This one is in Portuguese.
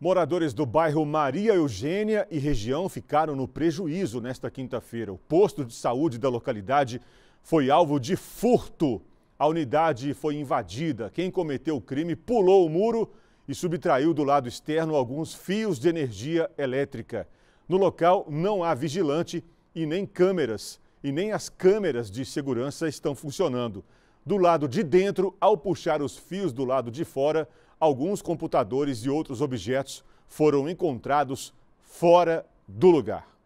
Moradores do bairro Maria Eugênia e região ficaram no prejuízo nesta quinta-feira. O posto de saúde da localidade foi alvo de furto. A unidade foi invadida. Quem cometeu o crime pulou o muro e subtraiu do lado externo alguns fios de energia elétrica. No local não há vigilante e nem câmeras, e nem as câmeras de segurança estão funcionando. Do lado de dentro, ao puxar os fios do lado de fora, alguns computadores e outros objetos foram encontrados fora do lugar.